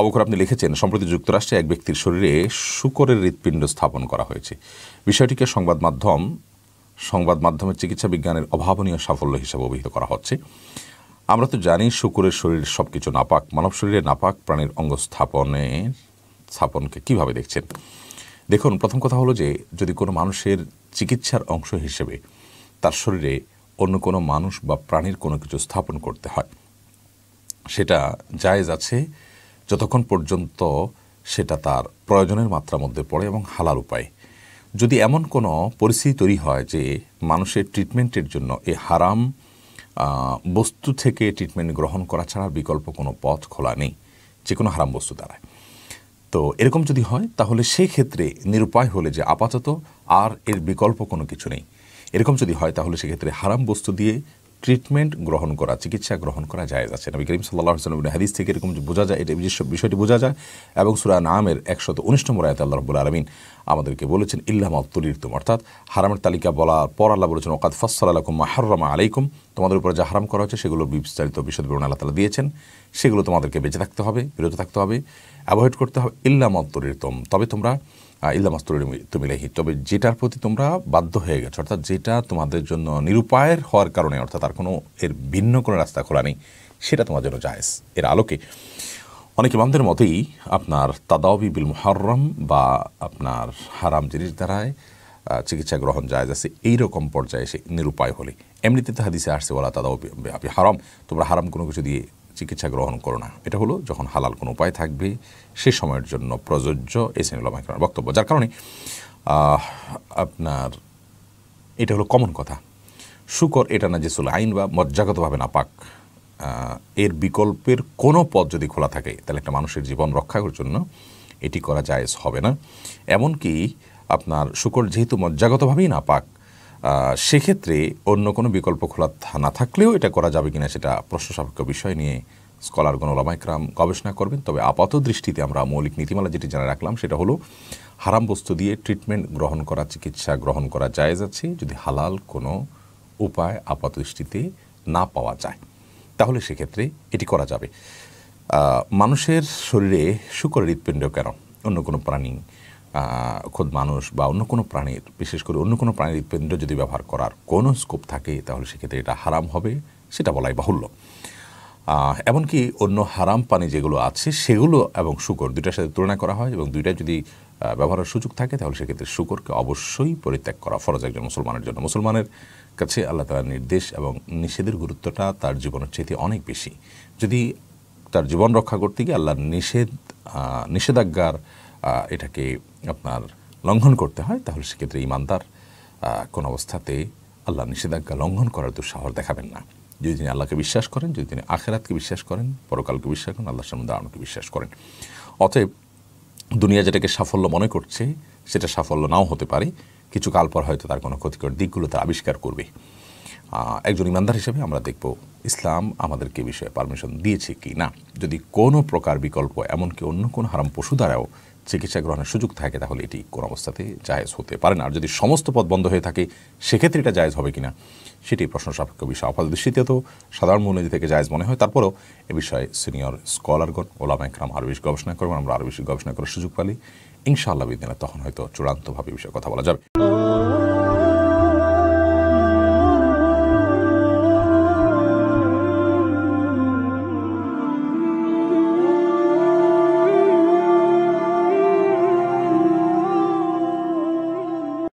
অবকর আপনি লিখেছেন সম্প্রতি যুক্তরাষ্ট্রে এক ব্যক্তির শরীরে শুকরের হৃৎপিণ্ড স্থাপন করা হয়েছে বিষয়টিকে সংবাদ মাধ্যম সংবাদ মাধ্যমের চিকিৎসা বিজ্ঞানের অভাবনীয় সাফল্য হিসেবে অভিহিত করা হচ্ছে আমরা তো জানি শুকুরের শরীর সব কিছু নাপাক মানব শরীরে নাপাক প্রাণীর অঙ্গ স্থাপনের স্থাপনকে কিভাবে দেখছেন দেখুন প্রথম কথা হলো যে যদি কোনো মানুষের চিকিৎসার অংশ হিসেবে তার শরীরে অন্য কোনো মানুষ বা প্রাণীর কোনো কিছু স্থাপন করতে হয় সেটা জায়েজ আছে যতক্ষণ পর্যন্ত সেটা তার প্রয়োজনের মাত্রার মধ্যে পড়ে এবং হালাল উপায় যদি এমন কোনো পরিস্থিতি তৈরি হয় যে মানুষের ট্রিটমেন্টের জন্য এই হারাম বস্তু থেকে ট্রিটমেন্ট গ্রহণ করা ছাড়া বিকল্প কোনো পথ খোলা নেই যে কোনো হারাম বস্তু দ্বারা তো এরকম যদি হয় তাহলে সেই ক্ষেত্রে নিরুপায় হলে যে আপাতত আর এর বিকল্প কোনো কিছু নেই এরকম যদি হয় তাহলে সেক্ষেত্রে হারাম বস্তু দিয়ে ট্রিটমেন্ট গ্রহণ করা চিকিৎসা গ্রহণ করা যায় আছে নবী করিম সাল্লাহ সাল্লাম হাদিস থেকে এরকম বোঝা যায় এটা বিশেষ বিষয়টি বোঝা যায় এবং সুরা নামের একশত উনিশ নম্বর আয়তে আল্লাহ রব্বুল আলমিন আমাদেরকে বলেছেন ইল্লামা তুলিরতুম অর্থাৎ হারামের তালিকা বলার পর আল্লাহ বলেছেন ওকাদ ফসল আলাইকুম মাহরমা আলাইকুম তোমাদের উপরে যা হারাম করা হচ্ছে সেগুলো বিস্তারিত বিশদ বিবরণ আল্লাহ তালা দিয়েছেন সেগুলো তোমাদেরকে বেঁচে থাকতে হবে বিরত থাকতে হবে অ্যাভয়েড করতে হবে ইল্লামা তুলিরতুম তবে তোমরা ইল্লা মাস্তুরি তুমিলেহি তবে যেটার প্রতি তোমরা বাধ্য হয়ে গেছো অর্থাৎ যেটা তোমাদের জন্য নিরুপায়ের হওয়ার কারণে অর্থাৎ আর কোনো এর ভিন্ন কোনো রাস্তা খোলা নেই সেটা তোমার জন্য জায়েজ এর আলোকে অনেক ইমামদের মতেই আপনার তাদাওবি বিল মুহারম বা আপনার হারাম জিনিস দ্বারায় চিকিৎসা গ্রহণ যায় আছে এইরকম পর্যায়ে সে নিরুপায় হলে এমনিতে তো হাদিসে আসছে বলা তাদাও হারাম তোমরা হারাম কোনো কিছু দিয়ে চিকিৎসা গ্রহণ করো না এটা হলো যখন হালাল কোনো উপায় থাকবে সে সময়ের জন্য প্রযোজ্য এই সিনেমার বক্তব্য যার কারণে আপনার এটা হলো কমন কথা শুকর এটা না যে আইন বা মজ্জাগতভাবে না পাক এর বিকল্পের কোনো পথ যদি খোলা থাকে তাহলে একটা মানুষের জীবন রক্ষার জন্য এটি করা যায় হবে না এমনকি আপনার শুকর যেহেতু মজ্জাগতভাবেই না পাক সেক্ষেত্রে অন্য কোনো বিকল্প খোলা না থাকলেও এটা করা যাবে কিনা সেটা প্রশ্ন সাপেক্ষ বিষয় নিয়ে স্কলার গণলামাইকরাম গবেষণা করবেন তবে আপাত দৃষ্টিতে আমরা মৌলিক নীতিমালা যেটি জানা রাখলাম সেটা হলো হারাম বস্তু দিয়ে ট্রিটমেন্ট গ্রহণ করা চিকিৎসা গ্রহণ করা যায় যাচ্ছে যদি হালাল কোনো উপায় আপাত দৃষ্টিতে না পাওয়া যায় তাহলে সেক্ষেত্রে এটি করা যাবে মানুষের শরীরে শুকর হৃৎপিণ্ড কেন অন্য কোনো প্রাণী খোদ মানুষ বা অন্য কোনো প্রাণীর বিশেষ করে অন্য কোনো প্রাণীর হৃৎপিণ্ড যদি ব্যবহার করার কোনো স্কোপ থাকে তাহলে সেক্ষেত্রে এটা হারাম হবে সেটা বলাই বাহুল্য এমনকি অন্য হারাম পানি যেগুলো আছে সেগুলো এবং শুকর দুইটার সাথে তুলনা করা হয় এবং দুইটা যদি ব্যবহারের সুযোগ থাকে তাহলে সেক্ষেত্রে শুকরকে অবশ্যই পরিত্যাগ করা ফরজ একজন মুসলমানের জন্য মুসলমানের কাছে আল্লাহ তালার নির্দেশ এবং নিষেধের গুরুত্বটা তার জীবনের চেয়ে অনেক বেশি যদি তার জীবন রক্ষা করতে গিয়ে আল্লাহর নিষেধ নিষেধাজ্ঞার এটাকে আপনার লঙ্ঘন করতে হয় তাহলে সেক্ষেত্রে ইমানদার কোনো অবস্থাতে আল্লাহ নিষেধাজ্ঞা লঙ্ঘন করার দুঃসাহস দেখাবেন না যদি তিনি আল্লাহকে বিশ্বাস করেন যদি তিনি আখেরাতকে বিশ্বাস করেন পরকালকে বিশ্বাস করেন আল্লাহ সম্বন্ধে আমাকে বিশ্বাস করেন অতএব দুনিয়া যেটাকে সাফল্য মনে করছে সেটা সাফল্য নাও হতে পারে কিছু কাল পর হয়তো তার কোনো ক্ষতিকর দিকগুলো তার আবিষ্কার করবে একজন ইমানদার হিসেবে আমরা দেখব ইসলাম আমাদেরকে বিষয়ে পারমিশন দিয়েছে কি না যদি কোনো প্রকার বিকল্প এমনকি অন্য কোনো হারাম পশু দ্বারাও চিকিৎসা গ্রহণের সুযোগ থাকে তাহলে এটি কোনো অবস্থাতে জায়েজ হতে পারে না আর যদি সমস্ত পথ বন্ধ হয়ে থাকে সেক্ষেত্রে এটা জায়েজ হবে কিনা সেটি প্রশ্ন সাপেক্ষ বিষয় আপাত দৃষ্টিতে তো সাধারণ মূলনীতি থেকে জায়েজ মনে হয় তারপরেও এ বিষয়ে সিনিয়র স্কলারগণ ওলা একরাম আরও বেশি গবেষণা করবেন আমরা আরও বেশি গবেষণা করার সুযোগ পালি ইনশাআল্লাহ বিদিনা তখন হয়তো চূড়ান্তভাবে বিষয়ে কথা বলা যাবে